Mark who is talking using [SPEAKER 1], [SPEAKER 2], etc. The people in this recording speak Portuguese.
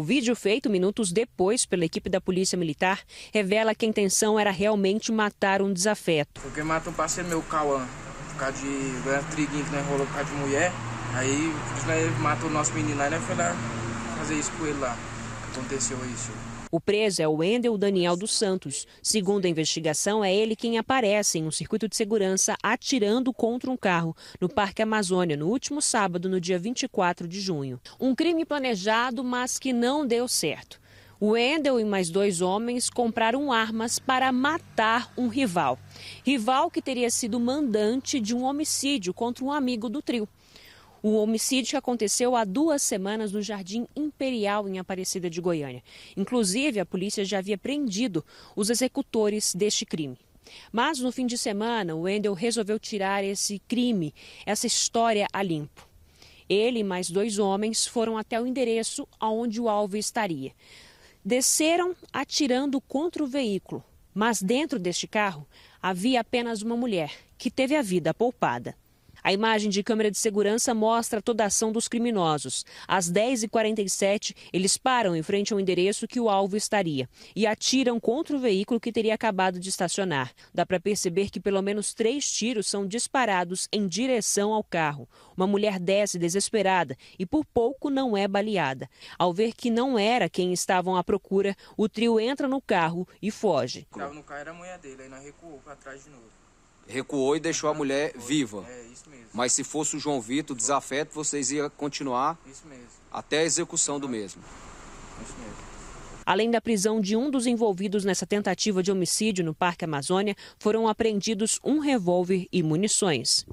[SPEAKER 1] O vídeo feito minutos depois pela equipe da Polícia Militar revela que a intenção era realmente matar um desafeto.
[SPEAKER 2] Porque mata um parceiro meu, Cauã, por causa de era né, triguinho que não enrolou por causa de mulher. Aí né, matou o nosso menino, lá né, foi lá fazer isso com ele lá. Aconteceu isso.
[SPEAKER 1] O preso é o Wendel Daniel dos Santos. Segundo a investigação, é ele quem aparece em um circuito de segurança atirando contra um carro no Parque Amazônia no último sábado, no dia 24 de junho. Um crime planejado, mas que não deu certo. O Wendel e mais dois homens compraram armas para matar um rival. Rival que teria sido mandante de um homicídio contra um amigo do trio o homicídio que aconteceu há duas semanas no Jardim Imperial, em Aparecida de Goiânia. Inclusive, a polícia já havia prendido os executores deste crime. Mas no fim de semana, o Wendel resolveu tirar esse crime, essa história a limpo. Ele e mais dois homens foram até o endereço aonde o alvo estaria. Desceram atirando contra o veículo, mas dentro deste carro havia apenas uma mulher que teve a vida poupada. A imagem de câmera de segurança mostra toda a ação dos criminosos. Às 10h47, eles param em frente ao endereço que o alvo estaria e atiram contra o veículo que teria acabado de estacionar. Dá para perceber que pelo menos três tiros são disparados em direção ao carro. Uma mulher desce desesperada e por pouco não é baleada. Ao ver que não era quem estavam à procura, o trio entra no carro e foge.
[SPEAKER 2] O carro no carro era a mulher dele, aí nós recuou para trás de novo
[SPEAKER 1] recuou e deixou a mulher viva.
[SPEAKER 2] É, Mas se
[SPEAKER 1] fosse o João Vitor, o desafeto, vocês iam continuar até a execução do mesmo. Além da prisão de um dos envolvidos nessa tentativa de homicídio no Parque Amazônia, foram apreendidos um revólver e munições.